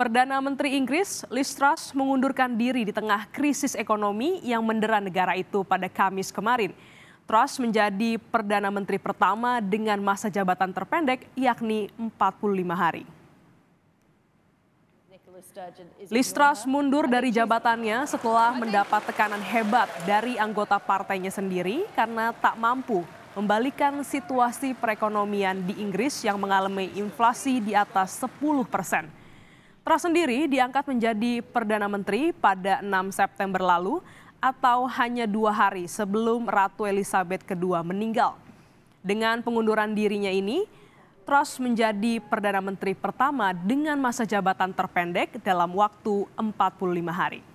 Perdana Menteri Inggris Liz Truss mengundurkan diri di tengah krisis ekonomi yang mendera negara itu pada Kamis kemarin. Truss menjadi Perdana Menteri pertama dengan masa jabatan terpendek yakni 45 hari. Liz Truss mundur dari jabatannya setelah mendapat tekanan hebat dari anggota partainya sendiri karena tak mampu membalikan situasi perekonomian di Inggris yang mengalami inflasi di atas 10 persen. Truss sendiri diangkat menjadi Perdana Menteri pada 6 September lalu atau hanya dua hari sebelum Ratu Elizabeth II meninggal. Dengan pengunduran dirinya ini, Truss menjadi Perdana Menteri pertama dengan masa jabatan terpendek dalam waktu 45 hari.